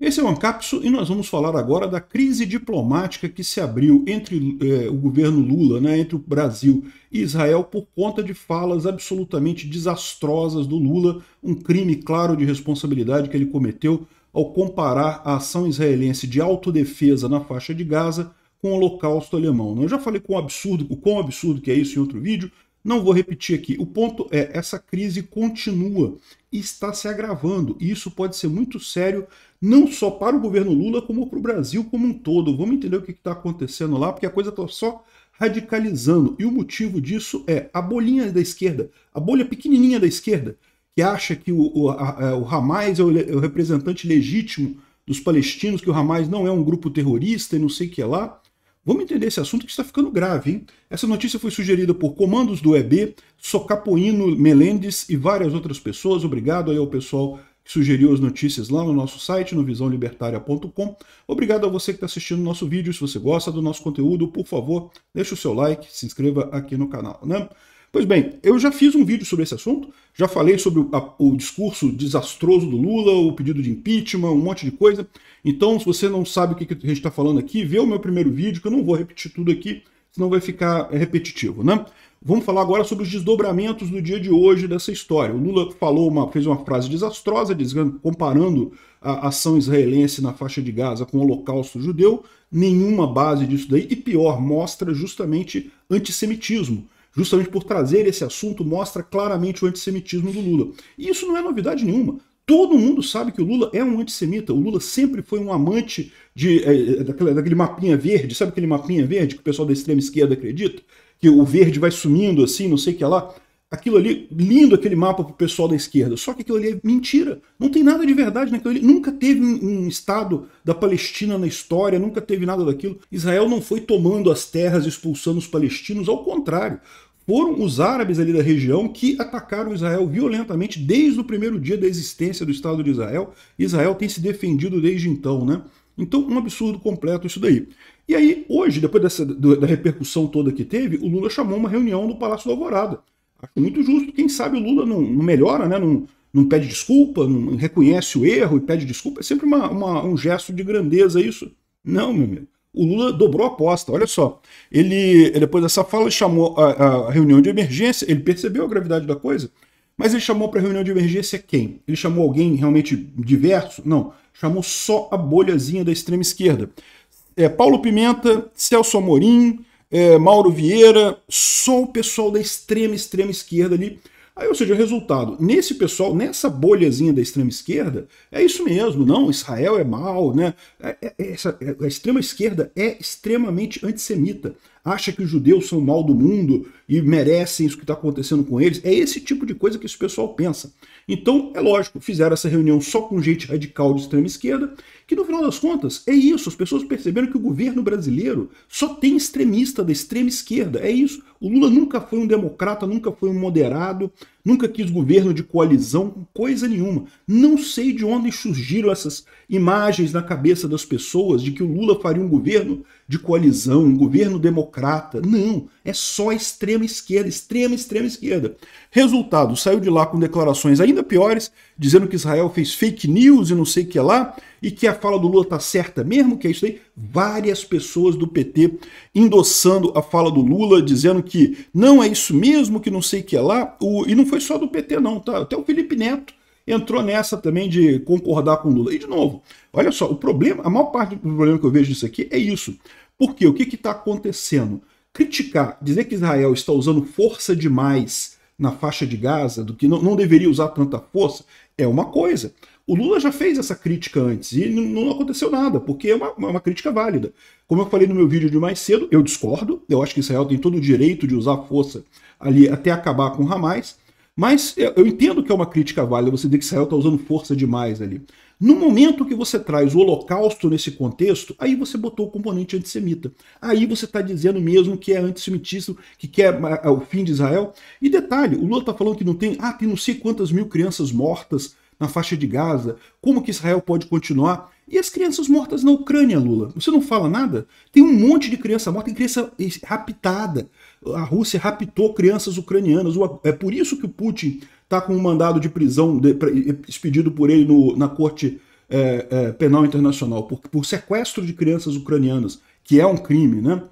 Esse é o Ancapso e nós vamos falar agora da crise diplomática que se abriu entre eh, o governo Lula, né, entre o Brasil e Israel, por conta de falas absolutamente desastrosas do Lula, um crime claro de responsabilidade que ele cometeu ao comparar a ação israelense de autodefesa na faixa de Gaza com o Holocausto alemão. Né. Eu já falei com absurdo, o quão absurdo que é isso em outro vídeo, não vou repetir aqui. O ponto é, essa crise continua e está se agravando. E isso pode ser muito sério não só para o governo Lula, como para o Brasil como um todo. Vamos entender o que está acontecendo lá, porque a coisa está só radicalizando. E o motivo disso é a bolinha da esquerda, a bolha pequenininha da esquerda, que acha que o, o, o Hamas é o, é o, representante legítimo dos palestinos, que o Hamas não é um grupo terrorista e não sei o que lá. Vamos entender esse assunto que está ficando grave, hein? Essa notícia foi sugerida por comandos do EB, Socapoino Melendes e várias outras pessoas. Obrigado aí ao pessoal que sugeriu as notícias lá no nosso site, no visãolibertaria.com. Obrigado a você que está assistindo o nosso vídeo. Se você gosta do nosso conteúdo, por favor, deixe o seu like, se inscreva aqui no canal. Né? Pois bem, eu já fiz um vídeo sobre esse assunto, já falei sobre o, a, o, discurso desastroso do Lula, o pedido de impeachment, um monte de coisa. Então, se você não sabe o que, que a gente está falando aqui, vê o meu primeiro vídeo, que eu não vou repetir tudo aqui, senão vai ficar é, repetitivo, né? Vamos falar agora sobre os desdobramentos do dia de hoje dessa história. O Lula falou uma, fez uma frase desastrosa, dizendo, comparando a ação israelense na faixa de Gaza com o Holocausto judeu. Nenhuma base disso daí. E pior, mostra justamente antissemitismo. Justamente por trazer esse assunto, mostra claramente o antissemitismo do Lula. E isso não é novidade nenhuma. Todo mundo sabe que o Lula é um antissemita. O Lula sempre foi um amante de, é, eh, eh, daquele, daquele mapinha verde. Sabe aquele mapinha verde que o pessoal da extrema esquerda acredita? que o verde vai sumindo assim, não sei o que lá. Aquilo ali, lindo aquele mapa pro pessoal da esquerda. Só que aquilo ali é mentira. Não tem nada de verdade naquilo ali. Nunca teve um estado da Palestina na história, nunca teve nada daquilo. Israel não foi tomando as terras, expulsando os palestinos, ao contrário foram os árabes ali da região que atacaram Israel violentamente desde o primeiro dia da existência do Estado de Israel. Israel tem se defendido desde então, né? Então, um absurdo completo isso daí. E aí, hoje, depois dessa, da repercussão toda que teve, o Lula chamou uma reunião no Palácio do Alvorada. Acho muito justo, quem sabe o Lula não, não melhora, né? não, não pede desculpa, não reconhece o erro e pede desculpa. É sempre uma, uma, um gesto de grandeza isso. Não, meu amigo. O Lula dobrou a aposta, olha só. Ele, depois dessa fala, chamou a, a reunião de emergência, ele percebeu a gravidade da coisa, mas ele chamou para reunião de emergência quem? Ele chamou alguém realmente diverso? Não, chamou só a bolhazinha da extrema esquerda é, Paulo Pimenta, Celso Amorim, é, Mauro Vieira, só o pessoal da extrema, extrema esquerda ali. Aí, ou seja, o resultado, nesse pessoal, nessa bolhazinha da extrema esquerda, é isso mesmo, não, Israel é mal, né? É, é, é, essa, a extrema esquerda é extremamente antissemita. Acha que os judeus são o mal do mundo e merecem isso que está acontecendo com eles. É esse tipo de coisa que esse pessoal pensa. Então, é lógico, fizeram essa reunião só com gente radical de extrema esquerda que no final das contas é isso. As pessoas perceberam que o governo brasileiro só tem extremista da extrema esquerda. É isso. O Lula nunca foi um democrata, nunca foi um moderado, Nunca quis governo de coalizão com coisa nenhuma. Não sei de onde surgiram essas imagens na cabeça das pessoas de que o Lula faria um governo de coalizão, um governo democrata. Não, é só extrema esquerda, extrema, extrema esquerda. Resultado, saiu de lá com declarações ainda piores, dizendo que Israel fez fake news e não sei o que lá, e que a fala do Lula está certa mesmo, que é isso aí. Várias pessoas do PT endossando a fala do Lula, dizendo que não é isso mesmo, que não sei o que lá, o, e não foi só do PT não, tá? Até o Felipe Neto entrou nessa também de concordar com Lula. E de novo, olha só, o problema, a maior parte do problema que eu vejo disso aqui é isso. Porque o que está acontecendo? Criticar, dizer que Israel está usando força demais na faixa de Gaza, do que não, não deveria usar tanta força, é uma coisa. O Lula já fez essa crítica antes e não aconteceu nada, porque é uma, uma, crítica válida. Como eu falei no meu vídeo de mais cedo, eu discordo. Eu acho que Israel tem todo o direito de usar força ali até acabar com Hamas. Mas eu entendo que é uma crítica válida você dizer que Israel está usando força demais ali. No momento que você traz o holocausto nesse contexto, aí você botou o componente antissemita. Aí você está dizendo mesmo que é antissemitismo que quer o fim de Israel. E detalhe, o Lula está falando que não tem, ah, tem não sei quantas mil crianças mortas na faixa de Gaza. Como que Israel pode continuar? E as crianças mortas na Ucrânia, Lula? Você não fala nada? Tem um monte de criança morta, tem criança raptada. A Rússia raptou crianças ucranianas. É por isso que o Putin está com um mandado de prisão expedido por ele no, na Corte é, é, Penal Internacional, por, por sequestro de crianças ucranianas, que é um crime, né?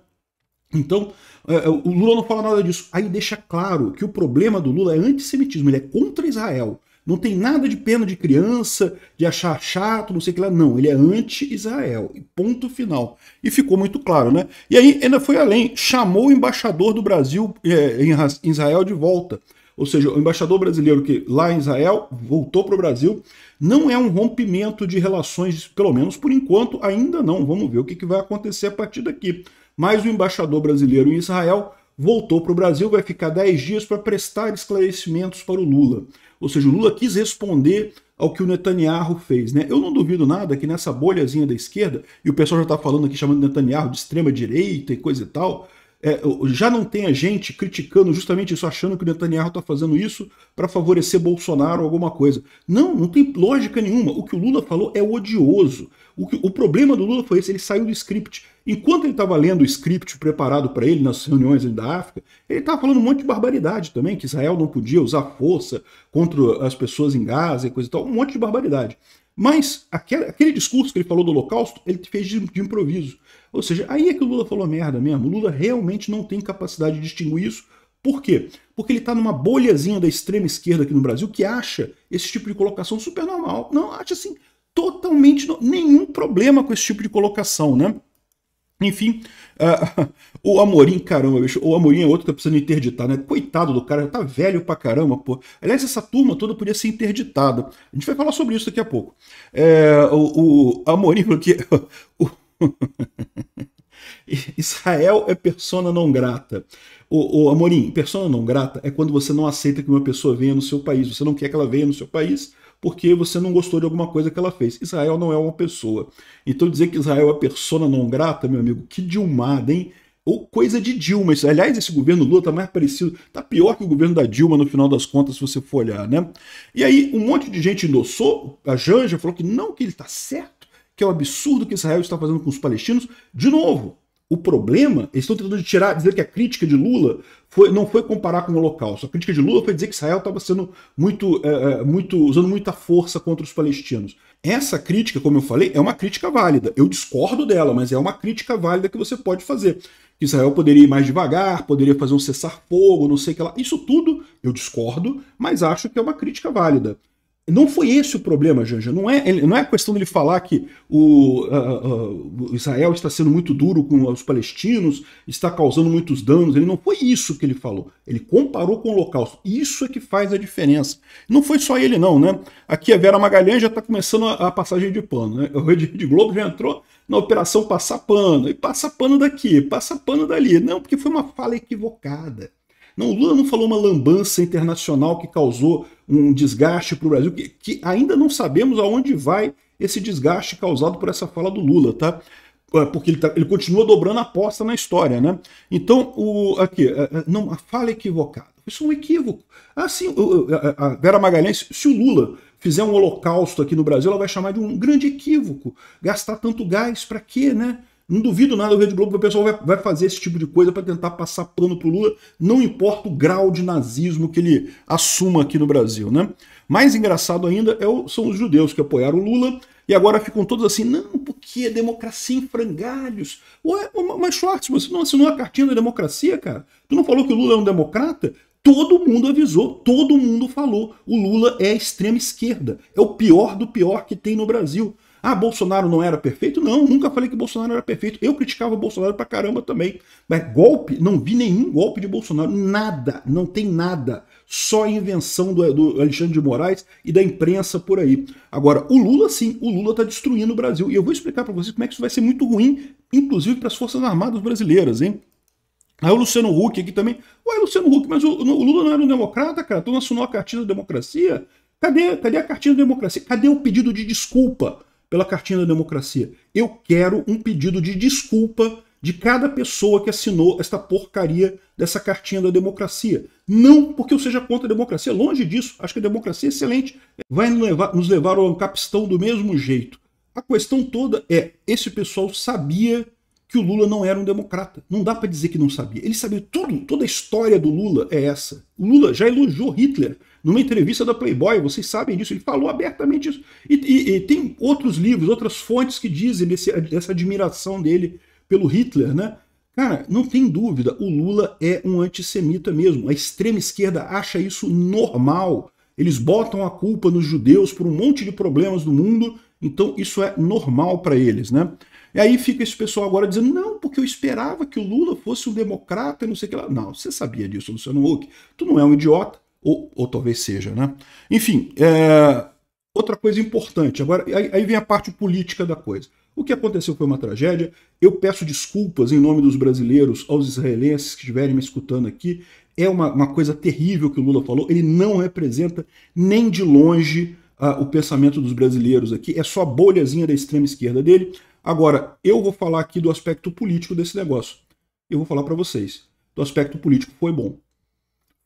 Então, é, é, o Lula não fala nada disso. Aí deixa claro que o problema do Lula é antissemitismo, ele é contra Israel. Não tem nada de pena de criança, de achar chato, não sei o que lá. Não, ele é anti-Israel. Ponto final. E ficou muito claro, né? E aí ainda foi além, chamou o embaixador do Brasil é, em Israel de volta. Ou seja, o embaixador brasileiro que lá em Israel voltou para o Brasil. Não é um rompimento de relações, pelo menos por enquanto, ainda não. Vamos ver o que, que vai acontecer a partir daqui. Mas o embaixador brasileiro em Israel voltou para o Brasil, vai ficar 10 dias para prestar esclarecimentos para o Lula. Ou seja, o Lula quis responder ao que o Netanyahu fez. Né? Eu não duvido nada que nessa bolhazinha da esquerda, e o pessoal já está falando aqui, chamando Netanyahu de extrema-direita e coisa e tal, é, já não tem a gente criticando justamente isso, achando que o Netanyahu está fazendo isso para favorecer Bolsonaro ou alguma coisa. Não, não tem lógica nenhuma. O que o Lula falou é odioso. O, que, o problema do Lula foi esse, ele saiu do script. Enquanto ele estava lendo o script preparado para ele nas reuniões da África, ele estava falando um monte de barbaridade também, que Israel não podia usar força contra as pessoas em Gaza e coisa e tal, um monte de barbaridade. Mas aquele, aquele discurso que ele falou do Holocausto, ele fez de, de improviso. Ou seja, aí é que o Lula falou merda mesmo. O Lula realmente não tem capacidade de distinguir isso. Por quê? Porque ele está numa bolhazinha da extrema esquerda aqui no Brasil que acha esse tipo de colocação super normal. Não, acha assim, totalmente no... nenhum problema com esse tipo de colocação, né? Enfim, uh, o Amorim, caramba, bicho, o Amorim é outro que tá precisando interditar, né? Coitado do cara, tá velho pra caramba, pô. Aliás, essa turma toda podia ser interditada. A gente vai falar sobre isso daqui a pouco. É, o, o Amorim porque Israel é persona não grata. O, Amorim, persona não grata é quando você não aceita que uma pessoa venha no seu país. Você não quer que ela venha no seu país porque você não gostou de alguma coisa que ela fez. Israel não é uma pessoa. Então dizer que Israel é persona não grata, meu amigo, que Dilmada, hein? Ou coisa de Dilma. Aliás, esse governo Lula está mais parecido, está pior que o governo da Dilma no final das contas, se você for olhar, né? E aí um monte de gente endossou, a Janja falou que não, que ele está certo que é um absurdo que Israel está fazendo com os palestinos. De novo, o problema, eles estão tentando tirar, dizer que a crítica de Lula foi, não foi comparar com o Holocausto. A crítica de Lula foi dizer que Israel estava sendo muito, é, é muito, usando muita força contra os palestinos. Essa crítica, como eu falei, é uma crítica válida. Eu discordo dela, mas é uma crítica válida que você pode fazer. Israel poderia ir mais devagar, poderia fazer um cessar-fogo, não sei o que lá. Isso tudo eu discordo, mas acho que é uma crítica válida. Não foi esse o problema, Janja. Não é, não é questão dele falar que o, uh, uh, Israel está sendo muito duro com os palestinos, está causando muitos danos. Ele não foi isso que ele falou. Ele comparou com o Holocausto. Isso é que faz a diferença. Não foi só ele, não, né? Aqui a Vera Magalhães já está começando a, a, passagem de pano. Né? O Rede Globo já entrou na operação passar pano. E passa pano daqui, passa pano dali. Não, porque foi uma fala equivocada. Não, o Lula não falou uma lambança internacional que causou um desgaste para o Brasil, que, que ainda não sabemos aonde vai esse desgaste causado por essa fala do Lula, tá? É, porque ele, tá, ele, continua dobrando a aposta na história, né? Então, o, aqui, é, é, não, a fala é equivocada. Isso é um equívoco. Assim, a Vera Magalhães, se o Lula fizer um holocausto aqui no Brasil, ela vai chamar de um grande equívoco. Gastar tanto gás para quê, né? Não duvido nada, o Rede Globo, o pessoal vai, vai fazer esse tipo de coisa para tentar passar pano o Lula, não importa o grau de nazismo que ele assuma aqui no Brasil, né? Mais engraçado ainda é o, são os judeus que apoiaram o Lula e agora ficam todos assim, não, porque é democracia em frangalhos. Ué, mas Schwartz, você não assinou a cartinha da democracia, cara? Tu não falou que o Lula é um democrata? Todo mundo avisou, todo mundo falou. O Lula é a extrema esquerda, é o pior do pior que tem no Brasil. Ah, Bolsonaro não era perfeito? Não, nunca falei que Bolsonaro era perfeito. Eu criticava Bolsonaro pra caramba também. Mas golpe, não vi nenhum golpe de Bolsonaro. Nada, não tem nada. Só invenção do, do Alexandre de Moraes e da imprensa por aí. Agora, o Lula sim, o Lula tá destruindo o Brasil. E eu vou explicar para vocês como é que isso vai ser muito ruim, inclusive para as Forças Armadas brasileiras, hein? Aí o Luciano Huck aqui também. Ué, Luciano Huck, mas o, o Lula não era um democrata, cara? Tu não assinou a cartilha da democracia? Cadê, cadê a cartilha da democracia? Cadê o pedido de desculpa pela Cartinha da Democracia. Eu quero um pedido de desculpa de cada pessoa que assinou esta porcaria dessa Cartinha da Democracia. Não porque eu seja contra a democracia, longe disso. Acho que a democracia é excelente. Vai nos levar ao ancapistão do mesmo jeito. A questão toda é: esse pessoal sabia que o Lula não era um democrata. Não dá para dizer que não sabia. Ele sabia tudo, toda a história do Lula é essa. O Lula já elogiou Hitler numa entrevista da Playboy, vocês sabem disso, ele falou abertamente isso. E, e, e tem outros livros, outras fontes que dizem desse, dessa admiração dele pelo Hitler, né? Cara, não tem dúvida, o Lula é um antissemita mesmo. A extrema esquerda acha isso normal. Eles botam a culpa nos judeus por um monte de problemas do mundo, então isso é normal para eles, né? E aí fica esse pessoal agora dizendo, não, porque eu esperava que o Lula fosse um democrata e não sei o que lá. Não, você sabia disso, Luciano Huck. Tu não é um idiota, ou, ou talvez seja, né? Enfim, é, outra coisa importante. Agora, aí, aí vem a parte política da coisa. O que aconteceu foi uma tragédia. Eu peço desculpas em nome dos brasileiros, aos israelenses que estiverem me escutando aqui. É uma, uma coisa terrível que o Lula falou. Ele não representa nem de longe uh, o pensamento dos brasileiros aqui. É só a bolhazinha da extrema esquerda dele. Agora, eu vou falar aqui do aspecto político desse negócio. Eu vou falar para vocês. Do aspecto político foi bom.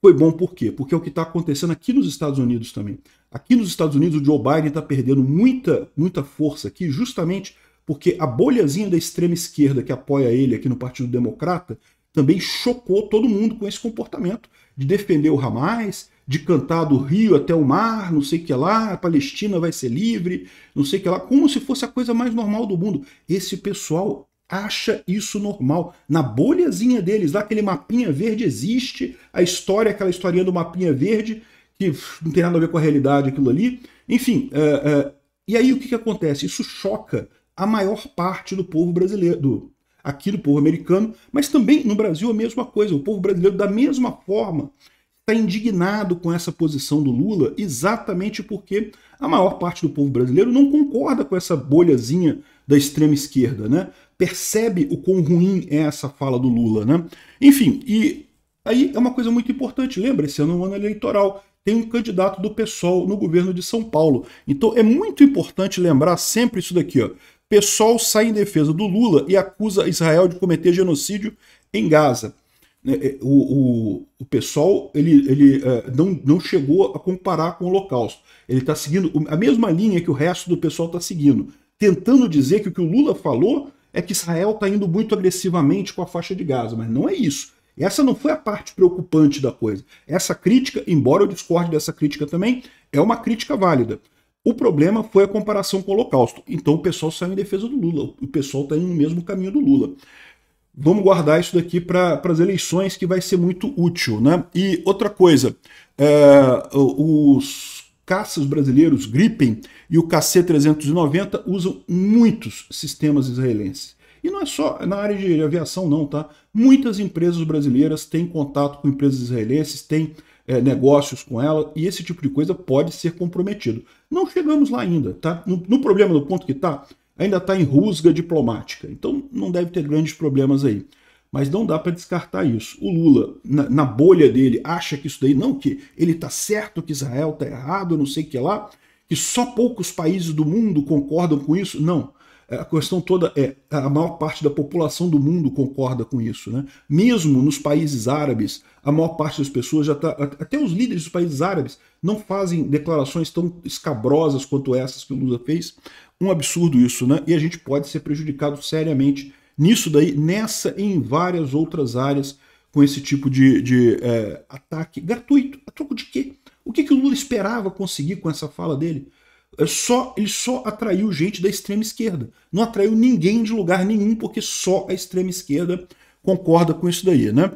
Foi bom por quê? Porque é o que está acontecendo aqui nos Estados Unidos também. Aqui nos Estados Unidos, o Joe Biden está perdendo muita, muita força aqui, justamente porque a bolhazinha da extrema esquerda que apoia ele aqui no Partido Democrata também chocou todo mundo com esse comportamento de defender o Hamas, de cantar do rio até o mar, não sei o que lá, a Palestina vai ser livre, não sei o que lá, como se fosse a coisa mais normal do mundo. Esse pessoal acha isso normal. Na bolhazinha deles, lá aquele mapinha verde existe, a história, aquela historinha do mapinha verde, que não tem nada a ver com a realidade aquilo ali. Enfim, é, é, e aí o que, que acontece? Isso choca a maior parte do povo brasileiro, do, aqui do povo americano, mas também no Brasil a mesma coisa. O povo brasileiro, da mesma forma, está indignado com essa posição do Lula, exatamente porque a maior parte do povo brasileiro não concorda com essa bolhazinha da extrema esquerda, né? percebe o quão ruim é essa fala do Lula, né? Enfim, e aí é uma coisa muito importante, lembra? Esse ano é um ano eleitoral tem um candidato do PSOL no governo de São Paulo. Então é muito importante lembrar sempre isso daqui, ó. PSOL sai em defesa do Lula e acusa Israel de cometer genocídio em Gaza. Né, é, o, o, o PSOL ele, ele é, não, não chegou a comparar com o Holocausto. Ele está seguindo a mesma linha que o resto do pessoal está seguindo, tentando dizer que o que o Lula falou é que Israel está indo muito agressivamente com a faixa de Gaza, mas não é isso. Essa não foi a parte preocupante da coisa. Essa crítica, embora eu discorde dessa crítica também, é uma crítica válida. O problema foi a comparação com o Holocausto. Então o pessoal saiu em defesa do Lula. O pessoal está indo no mesmo caminho do Lula. Vamos guardar isso daqui para as eleições, que vai ser muito útil. Né? E outra coisa, é, os caças brasileiros, Gripen e o KC-390, usam muitos sistemas israelenses. E não é só na área de aviação, não, tá? Muitas empresas brasileiras têm contato com empresas israelenses, têm é, negócios com ela, e esse tipo de coisa pode ser comprometido. Não chegamos lá ainda, tá? No, no problema do ponto que tá, ainda está em rusga diplomática. Então não deve ter grandes problemas aí mas não dá para descartar isso. O Lula, na, na, bolha dele, acha que isso daí não, que ele está certo, que Israel está errado, não sei o que lá, que só poucos países do mundo concordam com isso. Não. É, a questão toda é a maior parte da população do mundo concorda com isso. Né? Mesmo nos países árabes, a maior parte das pessoas já está. Até os líderes dos países árabes não fazem declarações tão escabrosas quanto essas que o Lula fez. Um absurdo isso, né? E a gente pode ser prejudicado seriamente nisso daí, nessa e em várias outras áreas com esse tipo de, de é, ataque gratuito. A troco de quê? O que, que o Lula esperava conseguir com essa fala dele? É só Ele só atraiu gente da extrema esquerda. Não atraiu ninguém de lugar nenhum, porque só a extrema esquerda concorda com isso daí, né?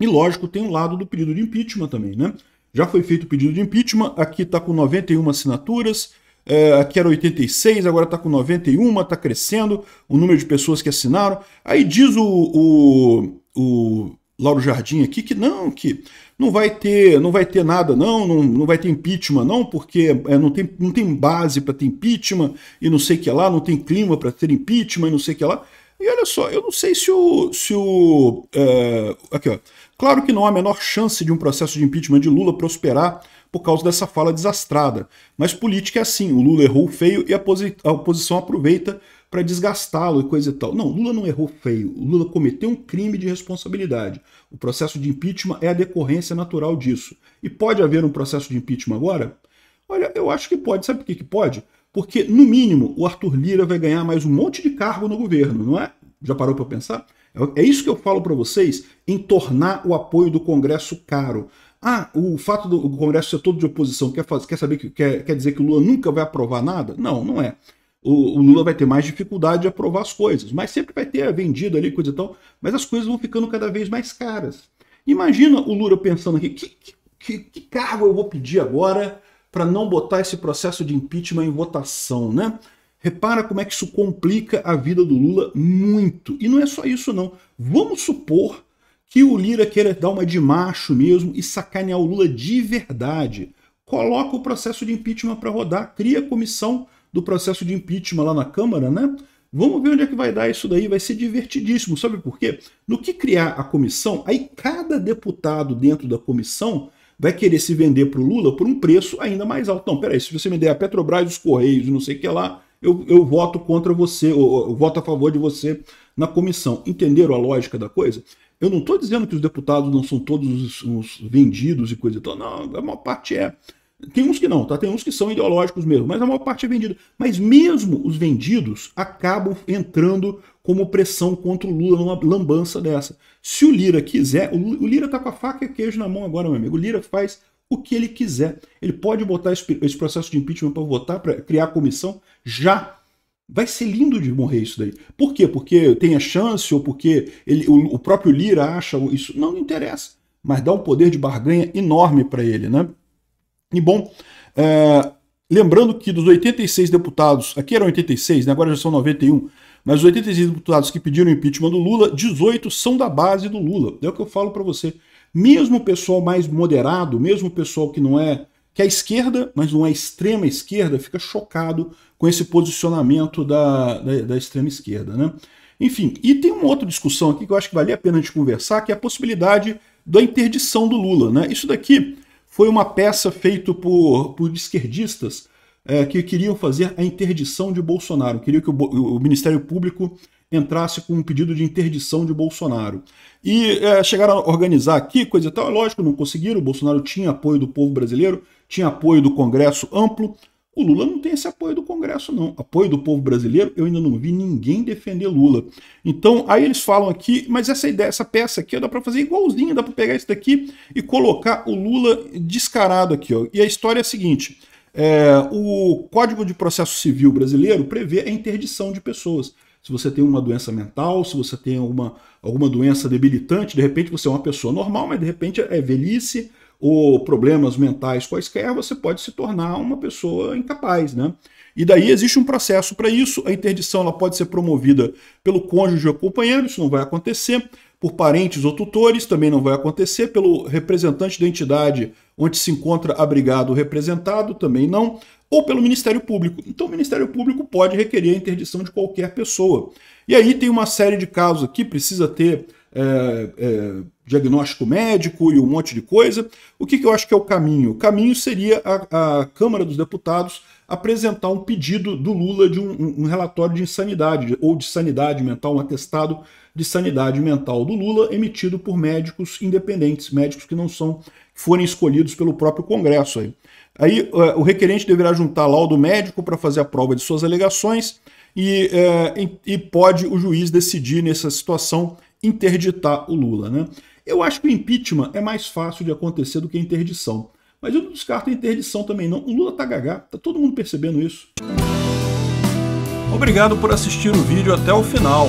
E lógico, tem o um lado do pedido de impeachment também, né? Já foi feito o pedido de impeachment, aqui está com 91 assinaturas, é, aqui era 86, agora está com 91, está crescendo o número de pessoas que assinaram. Aí diz o, o, o Lauro Jardim aqui que não, que não vai ter, não vai ter nada, não, não, não vai ter impeachment, não, porque é, não, tem, não tem base para ter impeachment e não sei o que lá, não tem clima para ter impeachment e não sei o que lá. E olha só, eu não sei se o. Se o é, aqui, ó. Claro que não há a menor chance de um processo de impeachment de Lula prosperar por causa dessa fala desastrada, mas política é assim: o Lula errou feio e a, a oposição aproveita para desgastá-lo e coisa e tal. Não, Lula não errou feio. Lula cometeu um crime de responsabilidade. O processo de impeachment é a decorrência natural disso. E pode haver um processo de impeachment agora? Olha, eu acho que pode. Sabe por que, que pode? Porque, no mínimo, o Arthur Lira vai ganhar mais um monte de cargo no governo, não é? Já parou para pensar? É, é isso que eu falo para vocês em tornar o apoio do Congresso caro. Ah, o fato do Congresso ser todo de oposição quer, fazer, quer saber que quer, quer dizer que o Lula nunca vai aprovar nada? Não, não é. O, o, Lula vai ter mais dificuldade de aprovar as coisas, mas sempre vai ter vendido ali coisa e tal, mas as coisas vão ficando cada vez mais caras. Imagina o Lula pensando aqui, que, que, que, que cargo eu vou pedir agora para não botar esse processo de impeachment em votação, né? Repara como é que isso complica a vida do Lula muito. E não é só isso, não. Vamos supor que o Lira queira dar uma de macho mesmo e sacanear o Lula de verdade. Coloca o processo de impeachment para rodar, cria a comissão do processo de impeachment lá na Câmara, né? Vamos ver onde é que vai dar isso daí, vai ser divertidíssimo, sabe por quê? No que criar a comissão, aí cada deputado dentro da comissão vai querer se vender para o Lula por um preço ainda mais alto. Não, peraí, se você me der a Petrobras, os Correios, não sei o que lá, eu, eu voto contra você, ou eu voto a favor de você na comissão. Entenderam a lógica da coisa? Eu não estou dizendo que os deputados não são todos os, vendidos e coisa e tal. Não, a maior parte é. Tem uns que não, tá? Tem uns que são ideológicos mesmo, mas a maior parte é vendida. Mas mesmo os vendidos acabam entrando como pressão contra o Lula numa lambança dessa. Se o Lira quiser, o Lira tá com a faca e queijo na mão agora, meu amigo. O Lira faz o que ele quiser. Ele pode botar esse processo de impeachment para votar, para criar a comissão já. Vai ser lindo de morrer isso daí. Por quê? Porque tem a chance ou porque ele, o, o próprio Lira acha isso. Não, não interessa. Mas dá um poder de barganha enorme para ele, né? E bom, é, lembrando que dos 86 deputados, aqui eram 86, né? agora já são 91, mas os 86 deputados que pediram impeachment do Lula, 18 são da base do Lula. É o que eu falo para você mesmo o pessoal mais moderado, mesmo o pessoal que não é que é esquerda, mas não é extrema esquerda, fica chocado com esse posicionamento da, da, da, extrema esquerda. Né? Enfim, e tem uma outra discussão aqui que eu acho que valia a pena a gente conversar, que é a possibilidade da interdição do Lula. Né? Isso daqui foi uma peça feita por, por esquerdistas é, que queriam fazer a interdição de Bolsonaro, queriam que o, o Ministério Público entrasse com um pedido de interdição de Bolsonaro. E é, chegaram a organizar aqui, coisa e tal, é lógico, não conseguiram. O Bolsonaro tinha apoio do povo brasileiro, tinha apoio do Congresso amplo. O Lula não tem esse apoio do Congresso, não. Apoio do povo brasileiro, eu ainda não vi ninguém defender Lula. Então, aí eles falam aqui, mas essa ideia, essa peça aqui, dá para fazer igualzinho, dá para pegar isso daqui e colocar o Lula descarado aqui. Ó. E a história é a seguinte: é, o Código de Processo Civil brasileiro prevê a interdição de pessoas se você tem uma doença mental, se você tem alguma, alguma doença debilitante, de repente você é uma pessoa normal, mas de repente é velhice ou problemas mentais quaisquer, você pode se tornar uma pessoa incapaz, né? E daí existe um processo para isso. A interdição ela pode ser promovida pelo cônjuge ou companheiro, isso não vai acontecer. Por parentes ou tutores, também não vai acontecer. Pelo representante da entidade onde se encontra abrigado ou representado, também não ou pelo Ministério Público. Então o Ministério Público pode requerer a interdição de qualquer pessoa. E aí tem uma série de casos aqui, precisa ter é, é, diagnóstico médico e um monte de coisa. O que, que, eu acho que é o caminho? O caminho seria a, a Câmara dos Deputados apresentar um pedido do Lula de um, um, relatório de insanidade ou de sanidade mental, um atestado de sanidade mental do Lula emitido por médicos independentes, médicos que não são, que forem escolhidos pelo próprio Congresso aí. Aí é, o requerente deverá juntar laudo médico para fazer a prova de suas alegações é, e, e pode o juiz decidir nessa situação interditar o Lula. Né? Eu acho que o impeachment é mais fácil de acontecer do que a interdição. Mas eu não descarto a interdição também não. O Lula tá gagá, tá todo mundo percebendo isso. Obrigado por assistir o vídeo até o final.